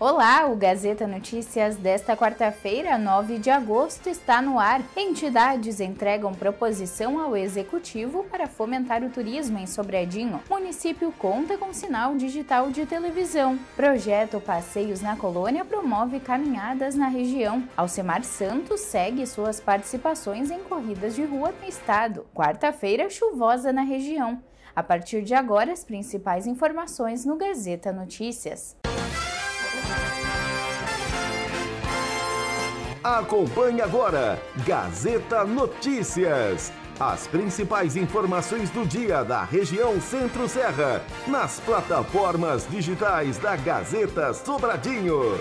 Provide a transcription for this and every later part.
Olá, o Gazeta Notícias desta quarta-feira, 9 de agosto, está no ar. Entidades entregam proposição ao executivo para fomentar o turismo em Sobradinho. Município conta com sinal digital de televisão. Projeto Passeios na Colônia promove caminhadas na região. Alcemar Santos segue suas participações em corridas de rua no estado. Quarta-feira, chuvosa na região. A partir de agora, as principais informações no Gazeta Notícias. Acompanhe agora Gazeta Notícias. As principais informações do dia da região Centro-Serra nas plataformas digitais da Gazeta Sobradinho.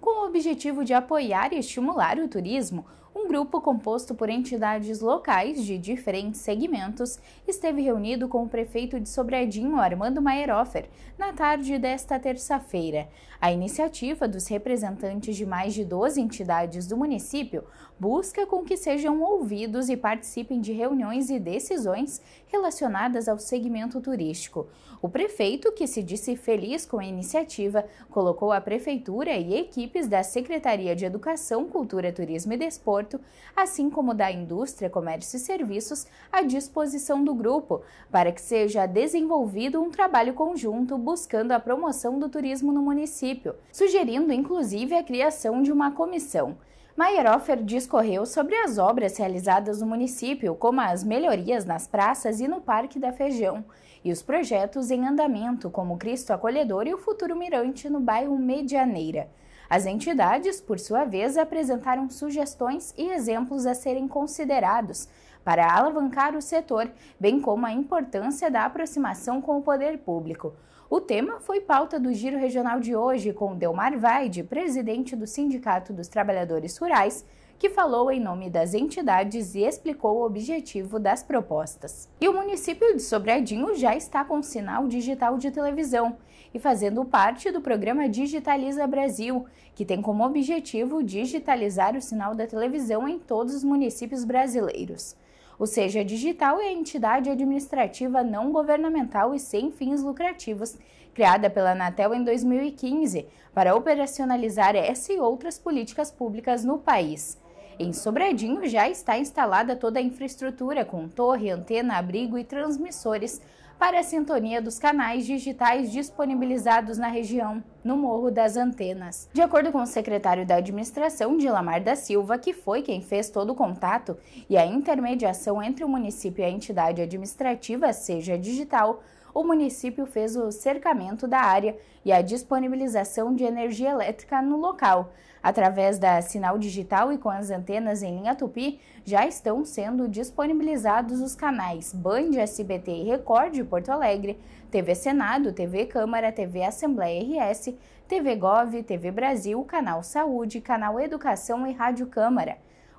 Com o objetivo de apoiar e estimular o turismo, um grupo composto por entidades locais de diferentes segmentos esteve reunido com o prefeito de Sobradinho, Armando Maierofer, na tarde desta terça-feira. A iniciativa dos representantes de mais de 12 entidades do município busca com que sejam ouvidos e participem de reuniões e decisões relacionadas ao segmento turístico. O prefeito, que se disse feliz com a iniciativa, colocou a prefeitura e equipes da Secretaria de Educação, Cultura, Turismo e Desporto aeroporto, assim como da indústria, comércio e serviços, à disposição do grupo, para que seja desenvolvido um trabalho conjunto buscando a promoção do turismo no município, sugerindo inclusive a criação de uma comissão. Maierhofer discorreu sobre as obras realizadas no município, como as melhorias nas praças e no Parque da Feijão, e os projetos em andamento, como Cristo Acolhedor e o Futuro Mirante no bairro Medianeira. As entidades, por sua vez, apresentaram sugestões e exemplos a serem considerados para alavancar o setor, bem como a importância da aproximação com o poder público. O tema foi pauta do Giro Regional de hoje com Delmar Vaide, presidente do Sindicato dos Trabalhadores Rurais, que falou em nome das entidades e explicou o objetivo das propostas. E o município de Sobradinho já está com sinal digital de televisão e fazendo parte do programa Digitaliza Brasil, que tem como objetivo digitalizar o sinal da televisão em todos os municípios brasileiros. Ou Seja Digital é a entidade administrativa não governamental e sem fins lucrativos, criada pela Anatel em 2015 para operacionalizar essa e outras políticas públicas no país. Em Sobradinho já está instalada toda a infraestrutura com torre, antena, abrigo e transmissores para a sintonia dos canais digitais disponibilizados na região, no Morro das Antenas. De acordo com o secretário da administração, Dilamar da Silva, que foi quem fez todo o contato e a intermediação entre o município e a entidade administrativa, seja digital, o município fez o cercamento da área e a disponibilização de energia elétrica no local. Através da sinal digital e com as antenas em linha tupi, já estão sendo disponibilizados os canais Band, SBT e Record de Porto Alegre, TV Senado, TV Câmara, TV Assembleia RS, TV Gov, TV Brasil, Canal Saúde, Canal Educação e Rádio Câmara.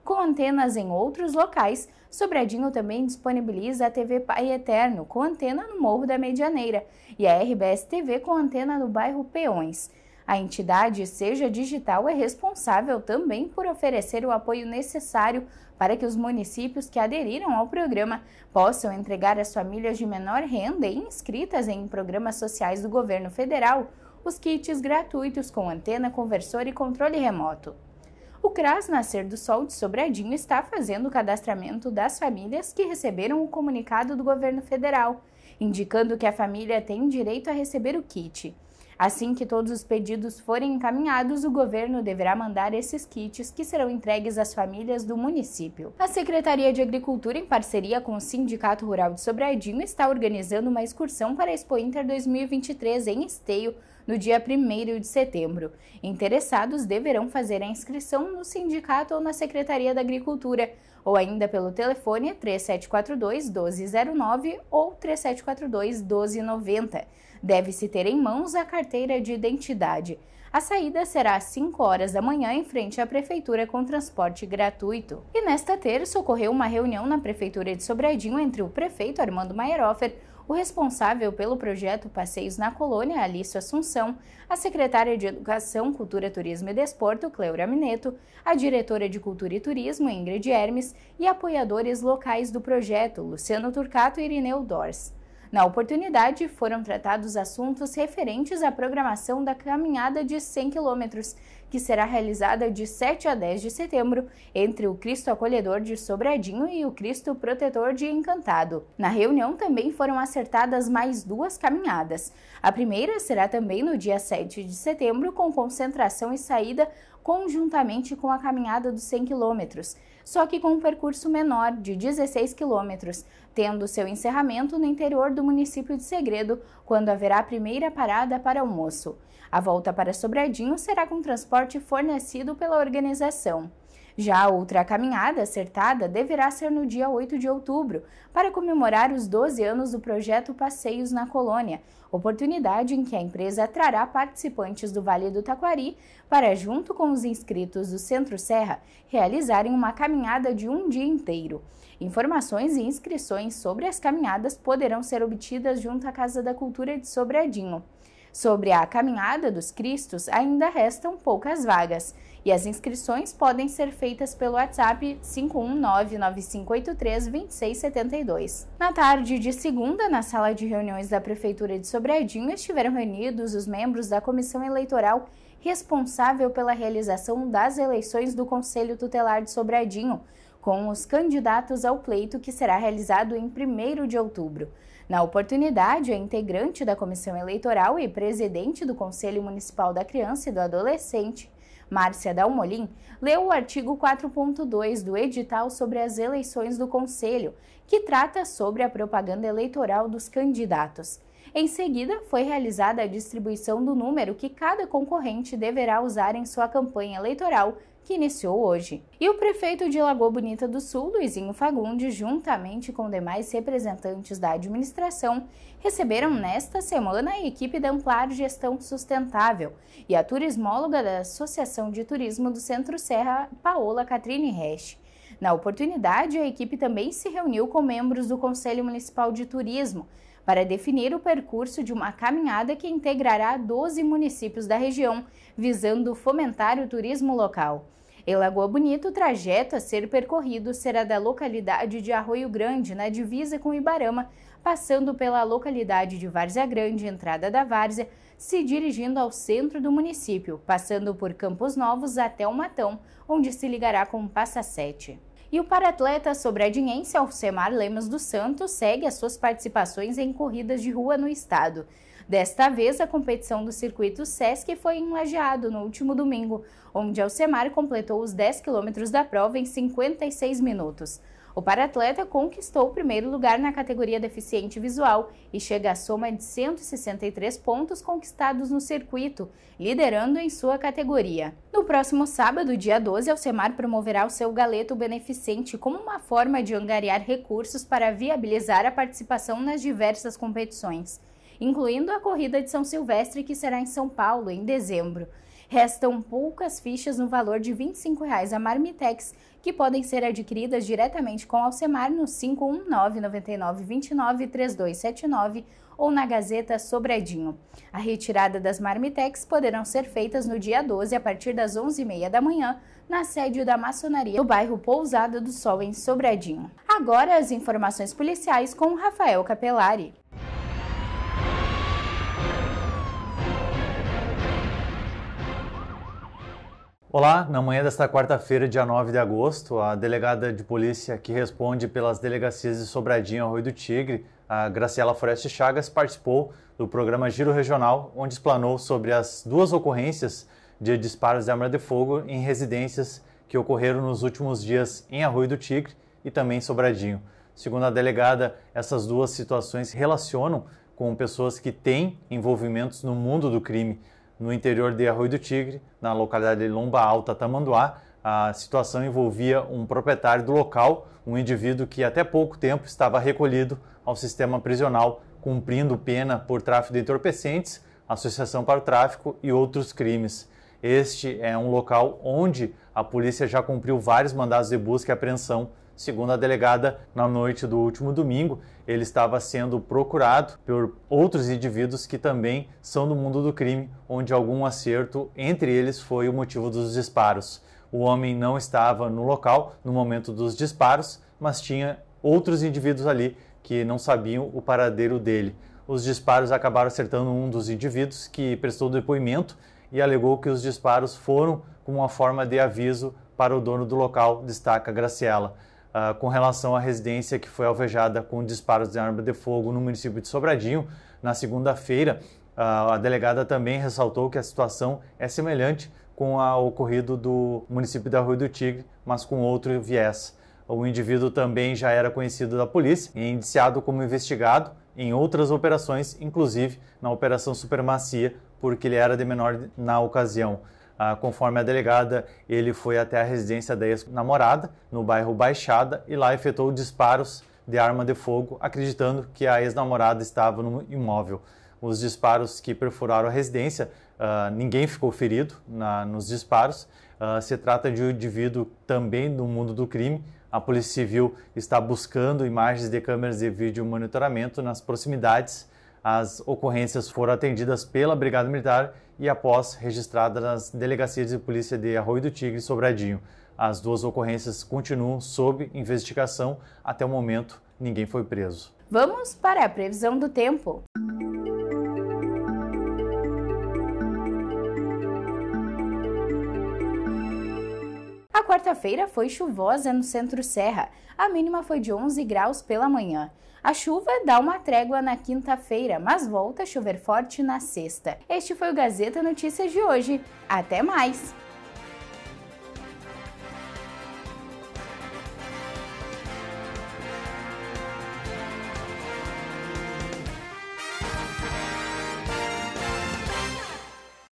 Com antenas em outros locais, Sobradinho também disponibiliza a TV Pai Eterno, com antena no Morro da Medianeira, e a RBS TV com antena no bairro Peões. A entidade, seja digital, é responsável também por oferecer o apoio necessário para que os municípios que aderiram ao programa possam entregar às famílias de menor renda e inscritas em programas sociais do governo federal os kits gratuitos com antena, conversor e controle remoto. O CRAS Nascer do Sol de Sobradinho está fazendo o cadastramento das famílias que receberam o comunicado do governo federal, indicando que a família tem direito a receber o kit. Assim que todos os pedidos forem encaminhados, o governo deverá mandar esses kits que serão entregues às famílias do município. A Secretaria de Agricultura, em parceria com o Sindicato Rural de Sobradinho, está organizando uma excursão para a Expo Inter 2023 em Esteio no dia 1 de setembro. Interessados deverão fazer a inscrição no sindicato ou na Secretaria da Agricultura ou ainda pelo telefone 3742 1209 ou 3742 1290. Deve-se ter em mãos a carteira de identidade. A saída será às 5 horas da manhã em frente à prefeitura com transporte gratuito. E nesta terça ocorreu uma reunião na prefeitura de Sobradinho entre o prefeito Armando Maierofer o responsável pelo projeto Passeios na Colônia, Alício Assunção, a secretária de Educação, Cultura, Turismo e Desporto, Cleura Mineto, a diretora de Cultura e Turismo, Ingrid Hermes, e apoiadores locais do projeto, Luciano Turcato e Irineu Dors. Na oportunidade, foram tratados assuntos referentes à programação da caminhada de 100 quilômetros, que será realizada de 7 a 10 de setembro entre o Cristo Acolhedor de Sobradinho e o Cristo Protetor de Encantado. Na reunião também foram acertadas mais duas caminhadas. A primeira será também no dia 7 de setembro, com concentração e saída conjuntamente com a caminhada dos 100 km, só que com um percurso menor de 16 km, tendo seu encerramento no interior do município de Segredo, quando haverá a primeira parada para almoço. A volta para Sobradinho será com transporte fornecido pela organização. Já a outra caminhada acertada deverá ser no dia 8 de outubro, para comemorar os 12 anos do projeto Passeios na Colônia, oportunidade em que a empresa trará participantes do Vale do Taquari para, junto com os inscritos do Centro Serra, realizarem uma caminhada de um dia inteiro. Informações e inscrições sobre as caminhadas poderão ser obtidas junto à Casa da Cultura de Sobradinho. Sobre a caminhada dos Cristos, ainda restam poucas vagas. E as inscrições podem ser feitas pelo WhatsApp 519-9583-2672. Na tarde de segunda, na sala de reuniões da Prefeitura de Sobradinho, estiveram reunidos os membros da Comissão Eleitoral responsável pela realização das eleições do Conselho Tutelar de Sobradinho, com os candidatos ao pleito que será realizado em 1 de outubro. Na oportunidade, a integrante da Comissão Eleitoral e presidente do Conselho Municipal da Criança e do Adolescente, Márcia Dalmolin, leu o artigo 4.2 do edital sobre as eleições do Conselho, que trata sobre a propaganda eleitoral dos candidatos. Em seguida, foi realizada a distribuição do número que cada concorrente deverá usar em sua campanha eleitoral que iniciou hoje. E o prefeito de Lagoa Bonita do Sul, Luizinho Fagundes, juntamente com demais representantes da administração, receberam nesta semana a equipe da Amplar Gestão Sustentável e a turismóloga da Associação de Turismo do Centro Serra, Paola Catrine Resch. Na oportunidade, a equipe também se reuniu com membros do Conselho Municipal de Turismo para definir o percurso de uma caminhada que integrará 12 municípios da região, visando fomentar o turismo local. Em Lagoa Bonita, o trajeto a ser percorrido será da localidade de Arroio Grande, na divisa com Ibarama, passando pela localidade de Várzea Grande, entrada da Várzea, se dirigindo ao centro do município, passando por Campos Novos até o Matão, onde se ligará com Passa 7. E o paratleta sobradinhense Alcemar Lemos dos Santos segue as suas participações em corridas de rua no estado. Desta vez, a competição do circuito SESC foi em Lajeado no último domingo, onde Alcemar completou os 10 quilômetros da prova em 56 minutos. O paratleta conquistou o primeiro lugar na categoria deficiente visual e chega à soma de 163 pontos conquistados no circuito, liderando em sua categoria. No próximo sábado, dia 12, Alcemar promoverá o seu galeto beneficente como uma forma de angariar recursos para viabilizar a participação nas diversas competições, incluindo a corrida de São Silvestre que será em São Paulo em dezembro. Restam poucas fichas no valor de R$ 25,00 a Marmitex, que podem ser adquiridas diretamente com Alcemar no 519 9929 3279 ou na Gazeta Sobradinho. A retirada das marmitex poderão ser feitas no dia 12 a partir das 11h30 da manhã na sede da maçonaria no bairro Pousada do Sol em Sobradinho. Agora as informações policiais com Rafael Capelari. Olá, na manhã desta quarta-feira, dia 9 de agosto, a delegada de polícia que responde pelas delegacias de Sobradinho e Arroio do Tigre, a Graciela Foreste Chagas, participou do programa Giro Regional, onde explanou sobre as duas ocorrências de disparos de arma de fogo em residências que ocorreram nos últimos dias em Arroio do Tigre e também em Sobradinho. Segundo a delegada, essas duas situações relacionam com pessoas que têm envolvimentos no mundo do crime no interior de Arroio do Tigre, na localidade de Lomba Alta, Tamanduá. A situação envolvia um proprietário do local, um indivíduo que até pouco tempo estava recolhido ao sistema prisional, cumprindo pena por tráfico de entorpecentes, associação para o tráfico e outros crimes. Este é um local onde a polícia já cumpriu vários mandados de busca e apreensão Segundo a delegada, na noite do último domingo, ele estava sendo procurado por outros indivíduos que também são do mundo do crime, onde algum acerto entre eles foi o motivo dos disparos. O homem não estava no local no momento dos disparos, mas tinha outros indivíduos ali que não sabiam o paradeiro dele. Os disparos acabaram acertando um dos indivíduos que prestou depoimento e alegou que os disparos foram como uma forma de aviso para o dono do local, destaca Graciela uh, com relação à residência que foi alvejada com disparos de arma de fogo no município de Sobradinho na segunda-feira. Uh, a delegada também ressaltou que a situação é semelhante com a ocorrido do município da Rua do Tigre, mas com outro viés. O indivíduo também já era conhecido da polícia e indiciado como investigado em outras operações, inclusive na Operação Supermacia, porque ele era de menor na ocasião. Ah, conforme a delegada, ele foi até a residência da ex-namorada, no bairro Baixada, e lá efetuou disparos de arma de fogo, acreditando que a ex-namorada estava no imóvel. Os disparos que perfuraram a residência, ah, ninguém ficou ferido na, nos disparos. Ah, se trata de um indivíduo também do mundo do crime. A Polícia Civil está buscando imagens de câmeras de vídeo monitoramento nas proximidades as ocorrências foram atendidas pela Brigada Militar e após registradas nas delegacias de polícia de Arroio do Tigre e Sobradinho. As duas ocorrências continuam sob investigação. Até o momento, ninguém foi preso. Vamos para a previsão do tempo. quarta-feira foi chuvosa no centro-serra. A mínima foi de 11 graus pela manhã. A chuva dá uma trégua na quinta-feira, mas volta a chover forte na sexta. Este foi o Gazeta Notícias de hoje. Até mais!